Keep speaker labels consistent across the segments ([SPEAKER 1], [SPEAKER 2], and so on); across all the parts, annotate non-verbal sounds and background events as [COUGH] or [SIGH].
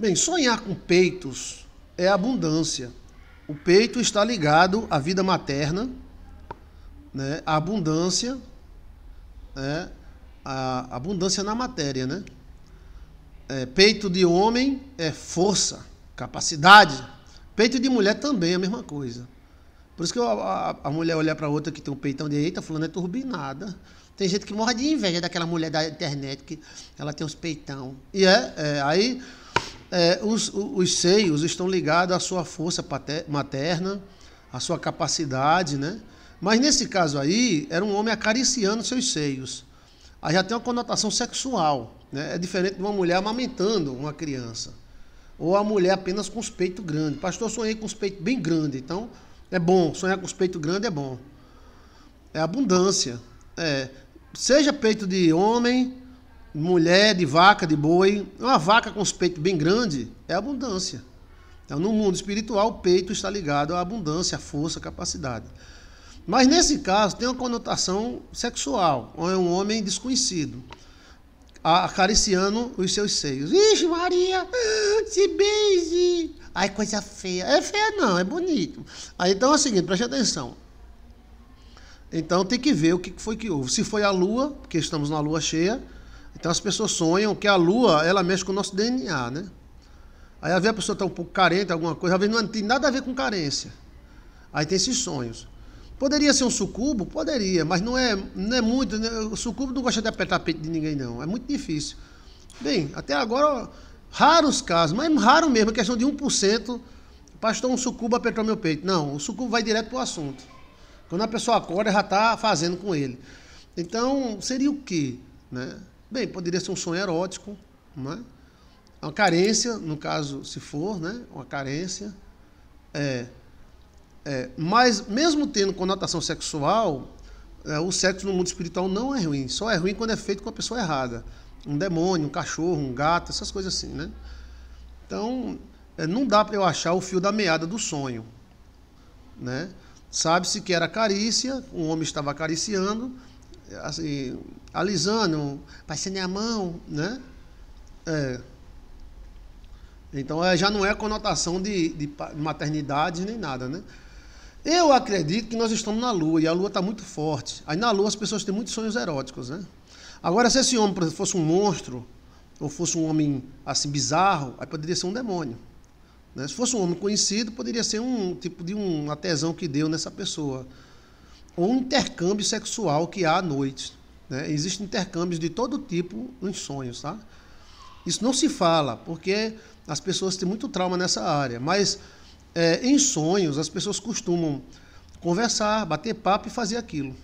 [SPEAKER 1] Bem, sonhar com peitos é abundância. O peito está ligado à vida materna, né? à abundância, né? à abundância na matéria. Né? É, peito de homem é força, capacidade. Peito de mulher também é a mesma coisa. Por isso que a, a, a mulher olha para outra que tem um peitão de eita, falando, é turbinada. Tem gente que morre de inveja daquela mulher da internet que ela tem uns peitão. E é, é aí é, os, os seios estão ligados à sua força materna, à sua capacidade, né? Mas nesse caso aí, era um homem acariciando seus seios. Aí já tem uma conotação sexual, né? É diferente de uma mulher amamentando uma criança. Ou a mulher apenas com os peitos grandes. Pastor, eu sonhei com os peitos bem grandes, então é bom. Sonhar com os peitos grandes é bom. É abundância. É, seja peito de homem, mulher, de vaca, de boi. Uma vaca com os peitos bem grandes é abundância. Então, no mundo espiritual, o peito está ligado à abundância, à força, à capacidade. Mas nesse caso tem uma conotação sexual, é um homem desconhecido acariciando os seus seios. Ixi, Maria, se beije! Ai, coisa feia. É feia não, é bonito. Aí, então é o seguinte, preste atenção. Então tem que ver o que foi que houve. Se foi a lua, porque estamos na lua cheia, então as pessoas sonham que a lua, ela mexe com o nosso DNA, né? Aí às vezes a pessoa está um pouco carente, alguma coisa, às vezes não tem nada a ver com carência. Aí tem esses sonhos. Poderia ser um sucubo? Poderia, mas não é, não é muito. Né? O sucubo não gosta de apertar peito de ninguém, não. É muito difícil. Bem, até agora, raros casos, mas é raro mesmo, é questão de 1%. Pastor, um sucubo apertou meu peito. Não, o sucubo vai direto para o assunto. Quando a pessoa acorda, já está fazendo com ele. Então, seria o quê? Né? Bem, poderia ser um sonho erótico, né é? Uma carência, no caso, se for, né? Uma carência. É, é, mas, mesmo tendo conotação sexual, é, o sexo no mundo espiritual não é ruim. Só é ruim quando é feito com a pessoa errada. Um demônio, um cachorro, um gato, essas coisas assim, né? Então, é, não dá para eu achar o fio da meada do sonho, né? Sabe-se que era carícia, o homem estava acariciando, assim, alisando, passando a mão, né? É. Então é, já não é conotação de, de maternidade nem nada, né? Eu acredito que nós estamos na Lua e a Lua está muito forte. Aí na Lua as pessoas têm muitos sonhos eróticos, né? Agora, se esse homem exemplo, fosse um monstro, ou fosse um homem assim bizarro, aí poderia ser um demônio. Né? Se fosse um homem conhecido, poderia ser um tipo de um, uma tesão que deu nessa pessoa o intercâmbio sexual que há à noite. Né? Existem intercâmbios de todo tipo nos sonhos, tá? Isso não se fala, porque as pessoas têm muito trauma nessa área, mas é, em sonhos as pessoas costumam conversar, bater papo e fazer aquilo.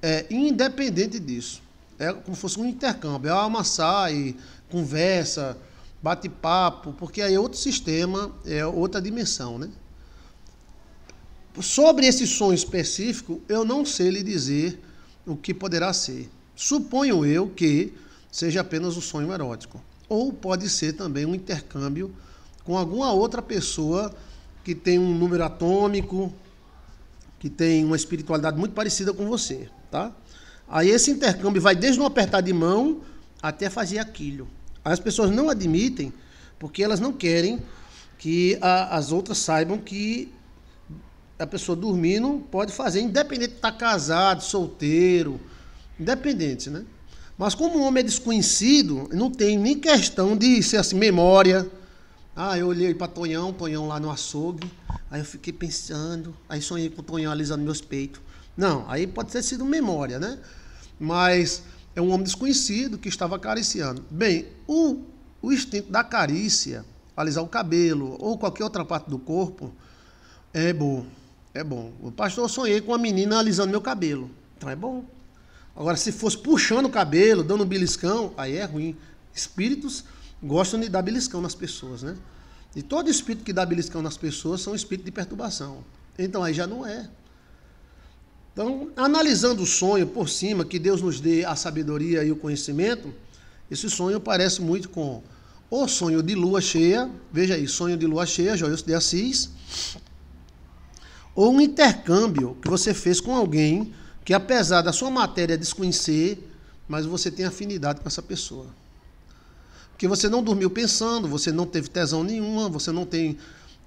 [SPEAKER 1] É, independente disso. É como se fosse um intercâmbio. É uma sai, conversa, bate papo, porque aí é outro sistema, é outra dimensão, né? Sobre esse sonho específico, eu não sei lhe dizer o que poderá ser. Suponho eu que seja apenas um sonho erótico. Ou pode ser também um intercâmbio com alguma outra pessoa que tem um número atômico, que tem uma espiritualidade muito parecida com você, tá? Aí esse intercâmbio vai desde um apertar de mão até fazer aquilo. As pessoas não admitem porque elas não querem que a, as outras saibam que a pessoa dormindo pode fazer, independente de estar tá casado, solteiro, independente, né? Mas como o homem é desconhecido, não tem nem questão de ser assim, memória. Ah, eu olhei para Tonhão, Tonhão lá no açougue, aí eu fiquei pensando, aí sonhei com o Tonhão alisando meus peitos. Não, aí pode ter sido memória, né? Mas é um homem desconhecido que estava acariciando. Bem, o, o instinto da carícia, alisar o cabelo ou qualquer outra parte do corpo, é bom. É bom. O pastor, eu sonhei com uma menina alisando meu cabelo. Então é bom. Agora, se fosse puxando o cabelo, dando um beliscão, aí é ruim. Espíritos gostam de dar beliscão nas pessoas, né? E todo espírito que dá beliscão nas pessoas são espírito de perturbação. Então aí já não é. Então, analisando o sonho por cima, que Deus nos dê a sabedoria e o conhecimento, esse sonho parece muito com o sonho de lua cheia, veja aí, sonho de lua cheia, Joios de Assis, ou um intercâmbio que você fez com alguém que, apesar da sua matéria desconhecer, mas você tem afinidade com essa pessoa. Porque você não dormiu pensando, você não teve tesão nenhuma, você não tem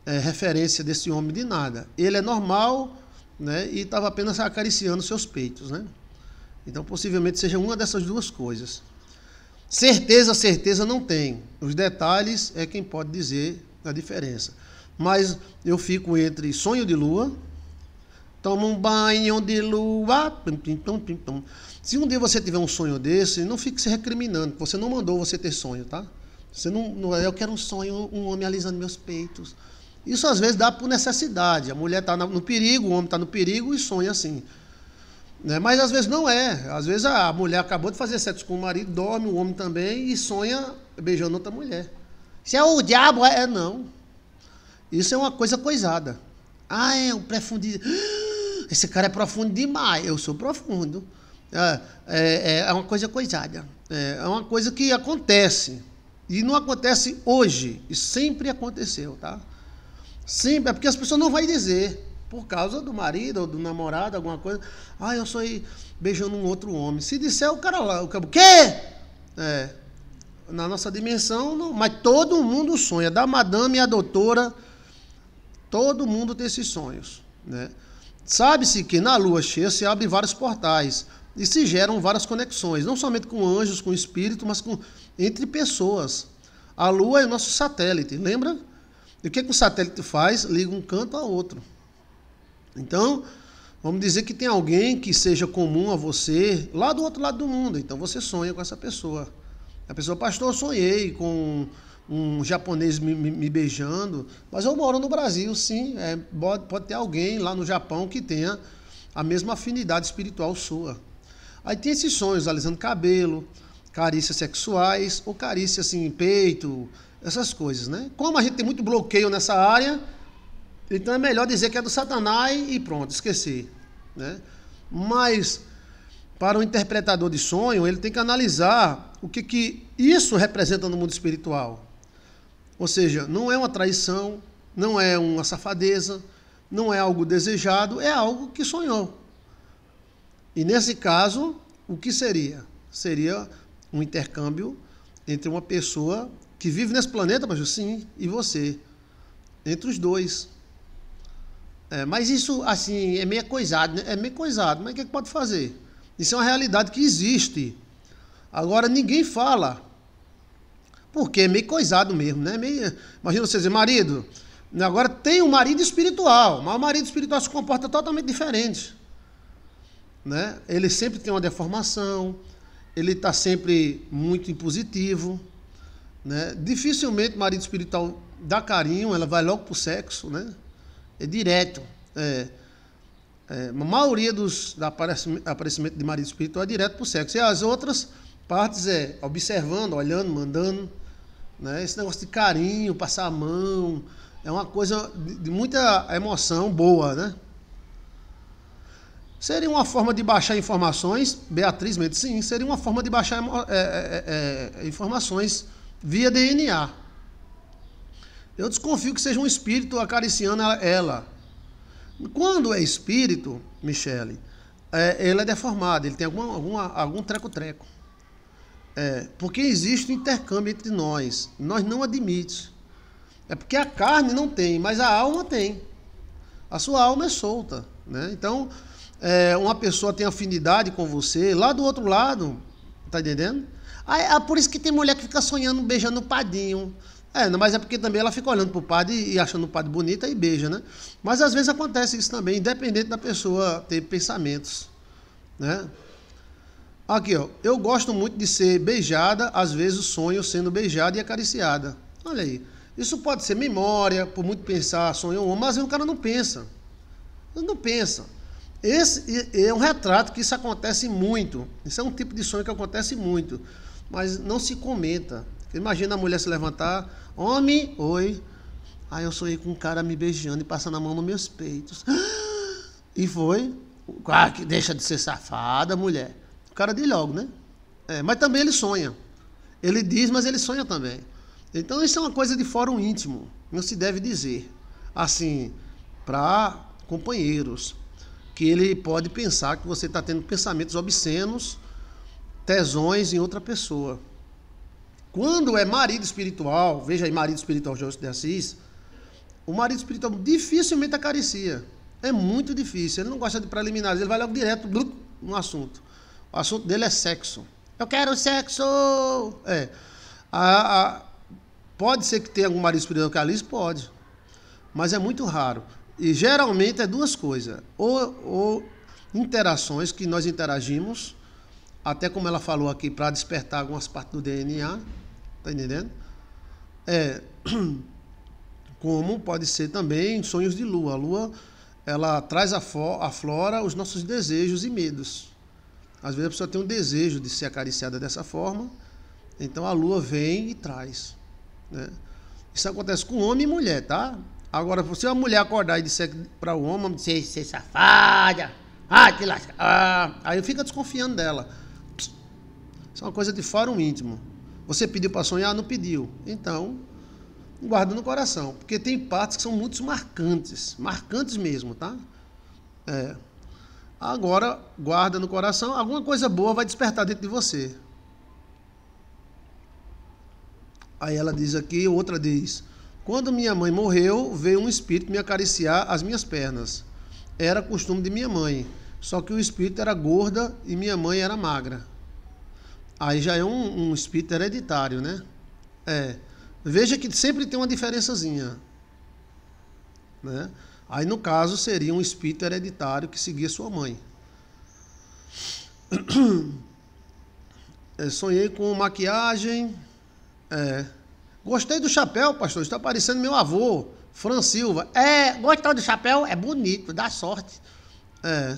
[SPEAKER 1] é, referência desse homem de nada. Ele é normal né, e estava apenas acariciando seus peitos. Né? Então, possivelmente seja uma dessas duas coisas. Certeza, certeza não tem. Os detalhes é quem pode dizer a diferença. Mas eu fico entre Sonho de Lua, Toma um banho de lua. Pim, pim, pim, Se um dia você tiver um sonho desse, não fique se recriminando. Você não mandou você ter sonho, tá? Você não, não é, eu quero um sonho, um homem alisando meus peitos. Isso às vezes dá por necessidade. A mulher está no perigo, o homem está no perigo e sonha assim. Né? Mas às vezes não é. Às vezes a mulher acabou de fazer sexo com o marido, dorme, o homem também e sonha beijando outra mulher. Se é o diabo, é, é não. Isso é uma coisa coisada. Ah, é um profundo. [GASPS] Esse cara é profundo demais. Eu sou profundo. Ah, é, é, é uma coisa coisada. É, é uma coisa que acontece. E não acontece hoje. E sempre aconteceu, tá? Sempre. É porque as pessoas não vão dizer por causa do marido ou do namorado, alguma coisa. Ah, eu sou aí beijando um outro homem. Se disser o cara lá, o cara, quê? É, na nossa dimensão, não, mas todo mundo sonha, da madame e a doutora Todo mundo tem esses sonhos. Né? Sabe-se que na lua cheia se abrem vários portais e se geram várias conexões, não somente com anjos, com espírito, mas com, entre pessoas. A lua é o nosso satélite, lembra? E o que, é que o satélite faz? Liga um canto a outro. Então, vamos dizer que tem alguém que seja comum a você lá do outro lado do mundo. Então você sonha com essa pessoa. A pessoa, pastor, sonhei com um japonês me, me, beijando, mas eu moro no Brasil, sim. É, pode, pode ter alguém lá no Japão que tenha a mesma afinidade espiritual sua. Aí tem esses sonhos, alisando cabelo, carícias sexuais, ou carícia assim, peito, essas coisas, né? Como a gente tem muito bloqueio nessa área, então é melhor dizer que é do Satanás e pronto, esquecer, né? Mas para o interpretador de sonho, ele tem que analisar o que, que isso representa no mundo espiritual. Ou seja, não é uma traição, não é uma safadeza, não é algo desejado, é algo que sonhou. E nesse caso, o que seria? Seria um intercâmbio entre uma pessoa que vive nesse planeta, mas sim, e você. Entre os dois. É, mas isso, assim, é meio coisado, né? É meio coisado, mas o que, é que pode fazer? Isso é uma realidade que existe. Agora, ninguém fala porque é meio coisado mesmo, né? Meio, imagina você dizer, marido, agora tem um marido espiritual, mas o marido espiritual se comporta totalmente diferente. Né? Ele sempre tem uma deformação, ele está sempre muito impositivo. Né? Dificilmente o marido espiritual dá carinho, ela vai logo para o sexo, né? É direto. É, é, a maioria dos da aparecimento de marido espiritual é direto para o sexo. E as outras partes é observando, olhando, mandando. Né? Esse negócio de carinho, passar a mão, é uma coisa de muita emoção boa, né? Seria uma forma de baixar informações, Beatriz Mendes, sim, seria uma forma de baixar é, é, é, é, informações via DNA. Eu desconfio que seja um espírito acariciando ela. Quando é espírito, Michele, é, ele é deformado, ele tem alguma, alguma algum treco-treco. É, porque existe um intercâmbio entre nós. Nós não admitimos. É porque a carne não tem, mas a alma tem. A sua alma é solta. Né? Então, é, uma pessoa tem afinidade com você, lá do outro lado, tá entendendo? Ah, por isso que tem mulher que fica sonhando beijando o padinho. É, mas é porque também ela fica olhando pro padre e achando o padre bonita e beija, né? Mas às vezes acontece isso também, independente da pessoa ter pensamentos, né? Aqui, ó. Eu gosto muito de ser beijada, às vezes sonho sendo beijada e acariciada. Olha aí. Isso pode ser memória, por muito pensar, sonhou um, mas o cara não pensa. Ele não pensa. Esse é um retrato que isso acontece muito. Isso é um tipo de sonho que acontece muito. Mas não se comenta. Imagina a mulher se levantar, homem, oi. Aí eu sonhei com um cara me beijando e passando a mão nos meus peitos. [GASPS] E foi. Ah, que deixa de ser safada, mulher. O cara diz logo, né? É, mas também ele sonha. Ele diz, mas ele sonha também. Então isso é uma coisa de fórum íntimo. Não se deve dizer assim para companheiros que ele pode pensar que você está tendo pensamentos obscenos, tesões em outra pessoa. Quando é marido espiritual, veja aí, marido espiritual José de Assis, o marido espiritual dificilmente acaricia. É muito difícil. Ele não gosta de preliminares, ele vai logo direto no assunto. O assunto dele é sexo. Eu quero sexo! É. A, a, pode ser que tenha algum marido espiritual que alise? Pode. Mas é muito raro. E geralmente é duas coisas. Ou, ou interações que nós interagimos, até como ela falou aqui, para despertar algumas partes do DNA. Tá entendendo? É. [CLEARS THROAT] Como pode ser também sonhos de lua. A lua ela traz à flora os nossos desejos e medos. Às vezes a pessoa tem um desejo de ser acariciada dessa forma, então a lua vem e traz. Né? Isso acontece com homem e mulher, tá? Agora, se uma mulher acordar e disser para o homem, dizer, você é safada, ah, te lasca, ah, aí fica desconfiando dela. Isso é uma coisa de fórum íntimo. Você pediu para sonhar? Não pediu. Então, guarda no coração. Porque tem partes que são muito marcantes. Marcantes mesmo, tá? É. Agora, guarda no coração, alguma coisa boa vai despertar dentro de você. Aí ela diz aqui, outra diz: Quando minha mãe morreu, veio um espírito me acariciar as minhas pernas. Era costume de minha mãe, só que o espírito era gorda e minha mãe era magra. Aí já é um, um espírito hereditário, né? É. Veja que sempre tem uma diferençazinha, né? Aí, no caso, seria um espírito hereditário que seguia sua mãe. [CLEARS THROAT] É, sonhei com maquiagem. É. Gostei do chapéu, pastor. Está parecendo meu avô, Fran Silva. É, gostou do chapéu? É bonito, dá sorte. É.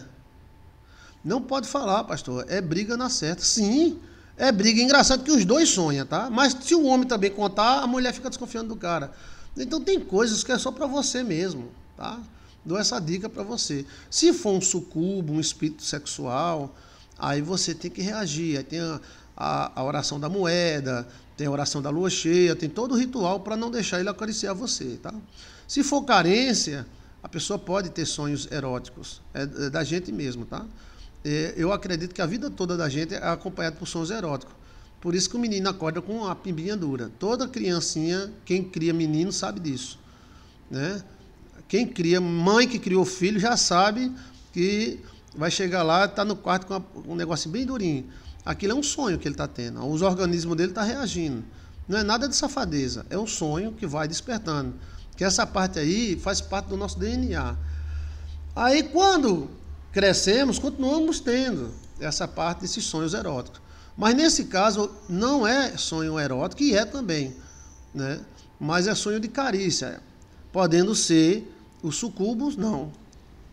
[SPEAKER 1] Não pode falar, pastor. É briga na certa. Sim, é briga. Engraçado que os dois sonham, tá? Mas se o homem também contar, a mulher fica desconfiando do cara. Então tem coisas que é só para você mesmo tá? Dou essa dica para você. Se for um sucubo, um espírito sexual, aí você tem que reagir. Aí tem a, a, a oração da moeda, tem a oração da lua cheia, tem todo o ritual para não deixar ele acariciar você, tá? Se for carência, a pessoa pode ter sonhos eróticos, é, é da gente mesmo, tá? É, eu acredito que a vida toda da gente é acompanhada por sonhos eróticos. Por isso que o menino acorda com a pimbinha dura. Toda criancinha, quem cria menino sabe disso, né? Quem cria, mãe que criou filho, já sabe que vai chegar lá, está no quarto com um negócio bem durinho. Aquilo é um sonho que ele está tendo. Os organismos dele estão tá reagindo. Não é nada de safadeza, é um sonho que vai despertando. Que essa parte aí faz parte do nosso DNA. Aí quando crescemos, continuamos tendo essa parte desses sonhos eróticos. Mas nesse caso não é sonho erótico, e é também, né? mas é sonho de carícia, podendo ser os sucubos, não.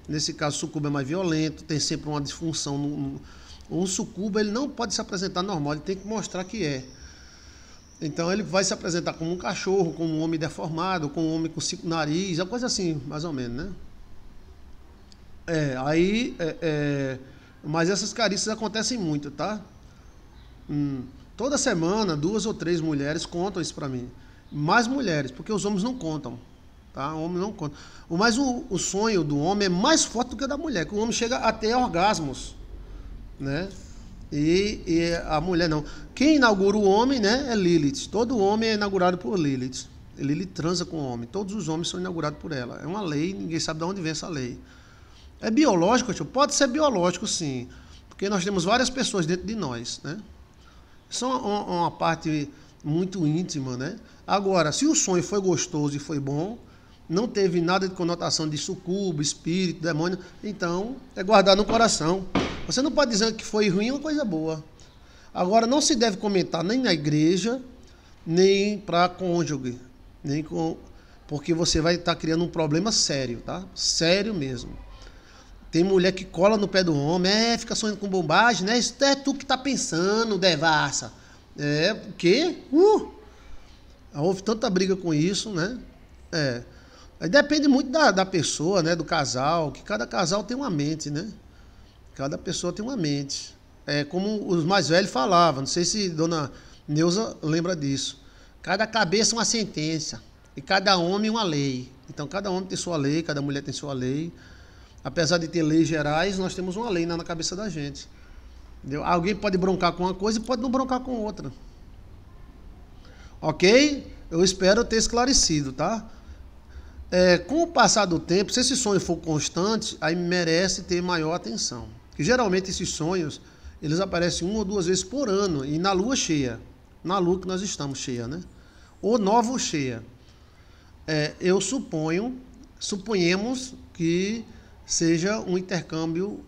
[SPEAKER 1] Nesse caso, o sucubo é mais violento, tem sempre uma disfunção. No, um sucubo ele não pode se apresentar normal, ele tem que mostrar que é. Então ele vai se apresentar como um cachorro, como um homem deformado, como um homem com cinco nariz, é uma coisa assim, mais ou menos, né? É, aí. É, é, mas essas carícias acontecem muito, tá? Hum, toda semana, duas ou três mulheres contam isso para mim. Mais mulheres, porque os homens não contam. Tá? O homem não conta. Mas o, o sonho do homem é mais forte do que o da mulher, que o homem chega até orgasmos. Né? E, e, a mulher não. Quem inaugura o homem né, é Lilith. Todo homem é inaugurado por Lilith. Lilith transa com o homem. Todos os homens são inaugurados por ela. É uma lei, ninguém sabe de onde vem essa lei. É biológico, tio? Pode ser biológico, sim. Porque nós temos várias pessoas dentro de nós. Né? Isso é uma, uma parte muito íntima. Né? Agora, se o sonho foi gostoso e foi bom, não teve nada de conotação de sucubo, espírito, demônio. Então, é guardar no coração. Você não pode dizer que foi ruim uma coisa boa. Agora, não se deve comentar nem na igreja, nem para cônjuge, nem com. Porque você vai estar tá criando um problema sério, tá? Sério mesmo. Tem mulher que cola no pé do homem, é, fica sonhando com bombagem, né? Isso é tu que tá pensando, devassa. É, o quê? Uh! Houve tanta briga com isso, né? É. Aí depende muito da, da pessoa, né? Do casal, que cada casal tem uma mente, né? Cada pessoa tem uma mente. É como os mais velhos falavam, não sei se dona Neuza lembra disso. Cada cabeça uma sentença e cada homem uma lei. Então cada homem tem sua lei, cada mulher tem sua lei. Apesar de ter leis gerais, nós temos uma lei na cabeça da gente. Entendeu? Alguém pode broncar com uma coisa e pode não broncar com outra. Ok? Eu espero ter esclarecido, tá? É, com o passar do tempo, se esse sonho for constante, aí merece ter maior atenção. geralmente esses sonhos, eles aparecem uma ou duas vezes por ano e na lua cheia. Na lua que nós estamos cheia, né? Ou nova ou cheia. É, eu suponho, suponhamos que seja um intercâmbio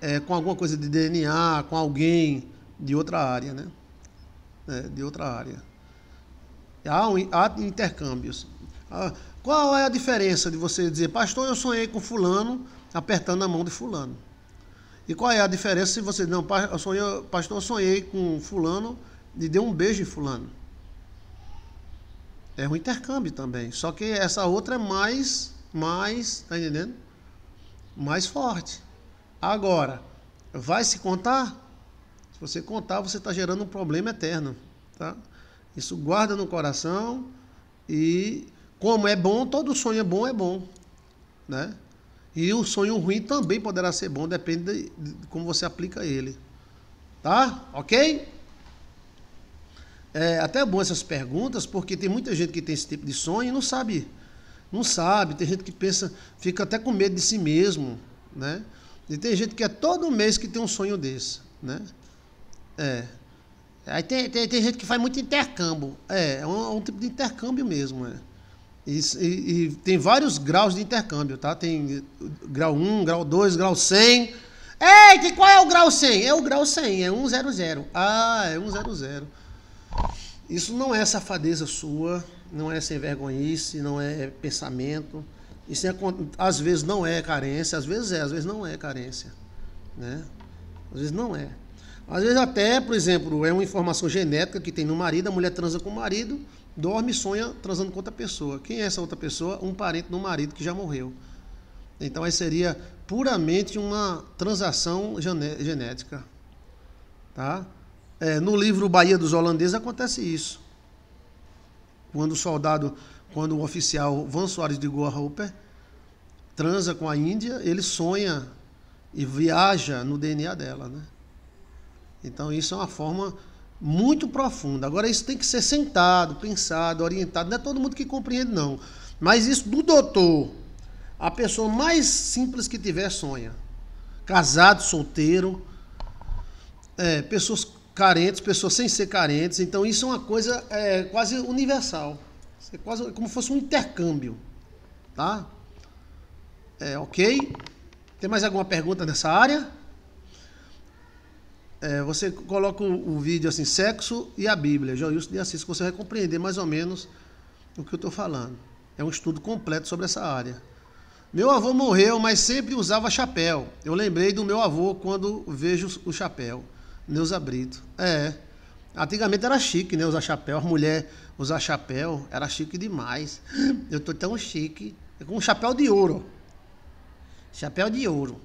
[SPEAKER 1] é, com alguma coisa de DNA, com alguém de outra área, né? É, de outra área. Há, um, há intercâmbios. Ah, qual é a diferença de você dizer, pastor, eu sonhei com fulano, apertando a mão de fulano? E qual é a diferença se você não, eu sonhei, pastor, eu sonhei com fulano e deu um beijo em fulano? É um intercâmbio também, só que essa outra é mais, mais, tá entendendo? Mais forte. Agora, vai se contar? Se você contar, você está gerando um problema eterno, tá? Isso guarda no coração e como é bom, todo sonho é bom, é bom. Né? E o sonho ruim também poderá ser bom, depende de como você aplica ele. Tá? Ok? É até é bom essas perguntas, porque tem muita gente que tem esse tipo de sonho e não sabe. Não sabe. Tem gente que pensa, fica até com medo de si mesmo. Né? E tem gente que é todo mês que tem um sonho desse. Né? É. Aí tem, tem, tem gente que faz muito intercâmbio. É, é um, é um tipo de intercâmbio mesmo. É. E, e, e, tem vários graus de intercâmbio, tá? Tem grau 1, grau 2, grau 100. que qual é o grau 100? É o grau 100, é 100. Ah, é 100. Isso não é safadeza sua, não é sem vergonhice, não é pensamento. Isso é, às vezes não é carência, às vezes é, às vezes não é carência. Né? Às vezes não é. Às vezes até, por exemplo, é uma informação genética que tem no marido, a mulher transa com o marido, dorme e sonha transando com outra pessoa. Quem é essa outra pessoa? Um parente do marido que já morreu. Então aí seria puramente uma transação genética. Tá? É, no livro Bahia dos Holandeses acontece isso. Quando o soldado, quando o oficial Van Soares de Goa Hooper transa com a Índia, ele sonha e viaja no DNA dela. Né? Então isso é uma forma muito profunda. Agora, isso tem que ser sentado, pensado, orientado. Não é todo mundo que compreende, não. Mas isso do doutor, a pessoa mais simples que tiver sonha. Casado, solteiro, é, pessoas carentes, pessoas sem ser carentes. Então, isso é uma coisa é, quase universal. É quase como se fosse um intercâmbio. Tá? É, ok? Tem mais alguma pergunta nessa área? é, você coloca o vídeo assim, sexo e a Bíblia, Joilson de Assis, que você vai compreender mais ou menos o que eu estou falando. É um estudo completo sobre essa área. Meu avô morreu, mas sempre usava chapéu. Eu lembrei do meu avô quando vejo o chapéu. Neuza Brito. É. Antigamente era chique, né? Usar chapéu. As mulheres usar chapéu era chique demais. Eu tô tão chique. É com um chapéu de ouro. Chapéu de ouro.